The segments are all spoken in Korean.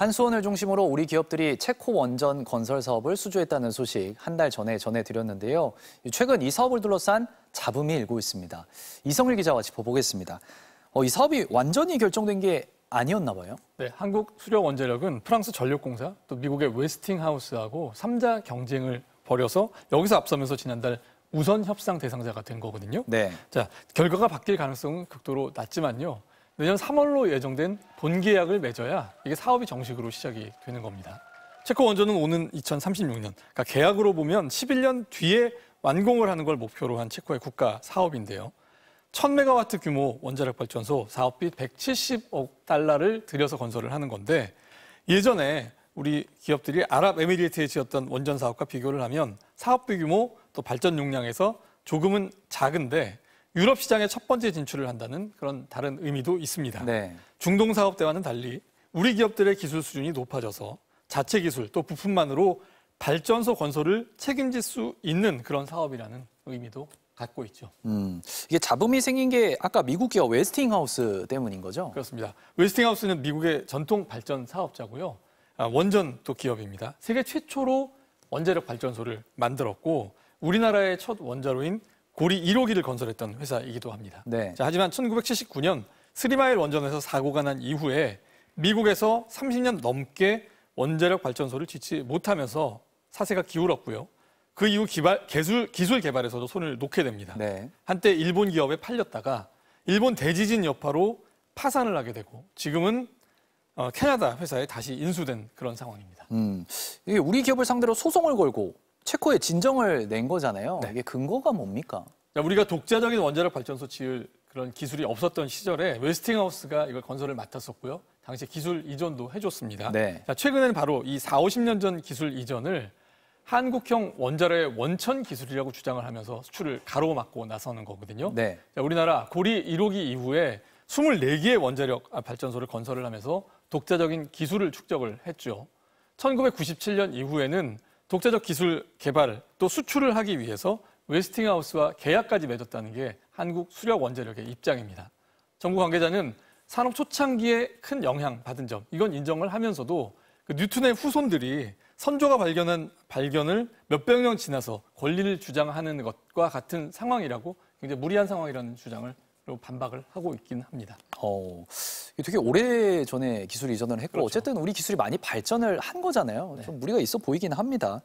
한수원을 중심으로 우리 기업들이 체코 원전 건설 사업을 수주했다는 소식 한 달 전에 전해드렸는데요. 최근 이 사업을 둘러싼 잡음이 일고 있습니다. 이성일 기자와 짚어보겠습니다. 어, 이 사업이 완전히 결정된 게 아니었나 봐요. 네, 한국 수력 원자력은 프랑스 전력공사 또 미국의 웨스팅하우스하고 3자 경쟁을 벌여서 여기서 앞서면서 지난달 우선 협상 대상자가 된 거거든요. 네. 자, 결과가 바뀔 가능성은 극도로 낮지만요. 내년 3월로 예정된 본계약을 맺어야 이게 사업이 정식으로 시작이 되는 겁니다. 체코 원전은 오는 2036년, 그러니까 계약으로 보면 11년 뒤에 완공을 하는 걸 목표로 한 체코의 국가 사업인데요. 1000메가와트 규모 원자력 발전소 사업비 170억 달러를 들여서 건설을 하는 건데 예전에 우리 기업들이 아랍에미리트에 지었던 원전 사업과 비교를 하면 사업비 규모 또 발전 용량에서 조금은 작은데 유럽 시장에 첫 번째 진출을 한다는 그런 다른 의미도 있습니다. 네. 중동 사업 때와는 달리 우리 기업들의 기술 수준이 높아져서 자체 기술 또 부품만으로 발전소 건설을 책임질 수 있는 그런 사업이라는 의미도 갖고 있죠. 음, 이게 잡음이 생긴 게 아까 미국 기업 웨스팅하우스 때문인 거죠? 그렇습니다. 웨스팅하우스는 미국의 전통 발전 사업자고요. 아, 원전 또 기업입니다. 세계 최초로 원자력 발전소를 만들었고 우리나라의 첫 원자로인 고리 1호기를 건설했던 회사이기도 합니다. 네. 자, 하지만 1979년 스리마일 원전에서 사고가 난 이후에 미국에서 30년 넘게 원자력 발전소를 짓지 못하면서 사세가 기울었고요. 그 이후 기발, 기술, 기술 개발에서도 손을 놓게 됩니다. 네. 한때 일본 기업에 팔렸다가 일본 대지진 여파로 파산을 하게 되고 지금은 어, 캐나다 회사에 다시 인수된 그런 상황입니다. 음, 우리 기업을 상대로 소송을 걸고 체코의 진정을 낸 거잖아요. 네. 이게 근거가 뭡니까? 자, 우리가 독자적인 원자력 발전소 지을 그런 기술이 없었던 시절에 웨스팅하우스가 이걸 건설을 맡았었고요. 당시 기술 이전도 해줬습니다. 네. 자, 최근에는 바로 이 4, 50년 전 기술 이전을 한국형 원자로의 원천 기술이라고 주장을 하면서 수출을 가로막고 나서는 거거든요. 네. 자, 우리나라 고리 1호기 이후에 24개의 원자력 발전소를 건설을 하면서 독자적인 기술을 축적을 했죠. 1997년 이후에는 독자적 기술 개발 또 수출을 하기 위해서 웨스팅하우스와 계약까지 맺었다는 게 한국 수력 원자력의 입장입니다. 정부 관계자는 산업 초창기에 큰 영향 받은 점 이건 인정을 하면서도 그 뉴턴의 후손들이 선조가 발견한 발견을 몇백 년 지나서 권리를 주장하는 것과 같은 상황이라고 굉장히 무리한 상황이라는 주장을 반박을 하고 있긴 합니다. 어, 되게 오래 전에 기술 이전을 했고 그렇죠. 어쨌든 우리 기술이 많이 발전을 한 거잖아요. 네. 좀 무리가 있어 보이긴 합니다.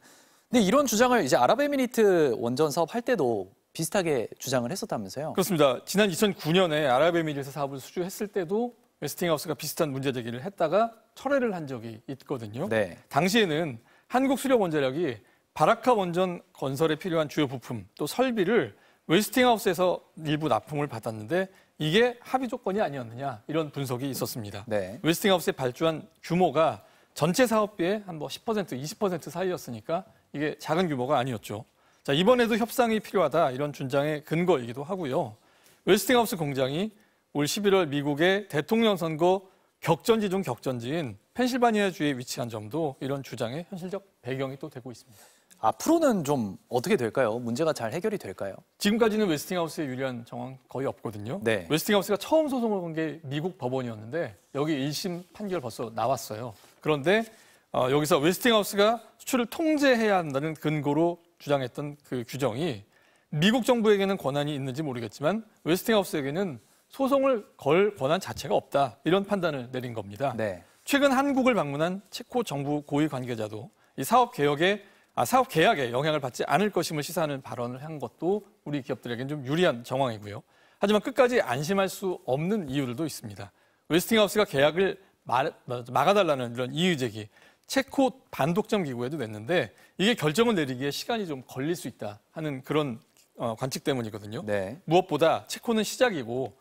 근데 이런 주장을 이제 아랍에미리트 원전 사업 할 때도 비슷하게 주장을 했었다면서요? 그렇습니다. 지난 2009년에 아랍에미리트 사업을 수주했을 때도 웨스팅하우스가 비슷한 문제 제기를 했다가 철회를 한 적이 있거든요. 네. 당시에는 한국 수력 원자력이 바라카 원전 건설에 필요한 주요 부품 또 설비를 웨스팅하우스에서 일부 납품을 받았는데 이게 합의 조건이 아니었느냐 이런 분석이 있었습니다. 네. 웨스팅하우스에 발주한 규모가 전체 사업비의 한10% 20% 뭐 사이였으니까 이게 작은 규모가 아니었죠. 자 이번에도 협상이 필요하다 이런 준장의 근거이기도 하고요. 웨스팅하우스 공장이 올 11월 미국의 대통령 선거 격전지 중 격전지인 펜실바니아 주에 위치한 점도 이런 주장의 현실적 배경이 또 되고 있습니다. 앞으로는 좀 어떻게 될까요? 문제가 잘 해결이 될까요? 지금까지는 웨스팅하우스에 유리한 정황 거의 없거든요. 네. 웨스팅하우스가 처음 소송을 건 게 미국 법원이었는데 여기 1심 판결 벌써 나왔어요. 그런데 어, 여기서 웨스팅하우스가 수출을 통제해야 한다는 근거로 주장했던 그 규정이 미국 정부에게는 권한이 있는지 모르겠지만 웨스팅하우스에게는 소송을 걸 권한 자체가 없다 이런 판단을 내린 겁니다. 네. 최근 한국을 방문한 체코 정부 고위 관계자도 이 사업 개혁에 아, 사업 계약에 영향을 받지 않을 것임을 시사하는 발언을 한 것도 우리 기업들에게는 좀 유리한 정황이고요. 하지만 끝까지 안심할 수 없는 이유들도 있습니다. 웨스팅하우스가 계약을 마, 막아달라는 이런 이유 제기, 체코 반독점 기구에도 냈는데 이게 결정을 내리기에 시간이 좀 걸릴 수 있다 하는 그런 어, 관측 때문이거든요. 네. 무엇보다 체코는 시작이고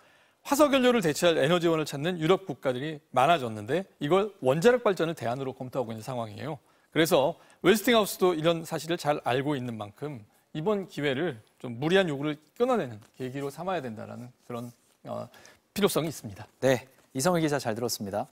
화석연료를 대체할 에너지원을 찾는 유럽 국가들이 많아졌는데 이걸 원자력 발전을 대안으로 검토하고 있는 상황이에요. 그래서 웨스팅하우스도 이런 사실을 잘 알고 있는 만큼 이번 기회를 좀 무리한 요구를 끊어내는 계기로 삼아야 된다라는 그런 어, 필요성이 있습니다. 네, 이성희 기자 잘 들었습니다.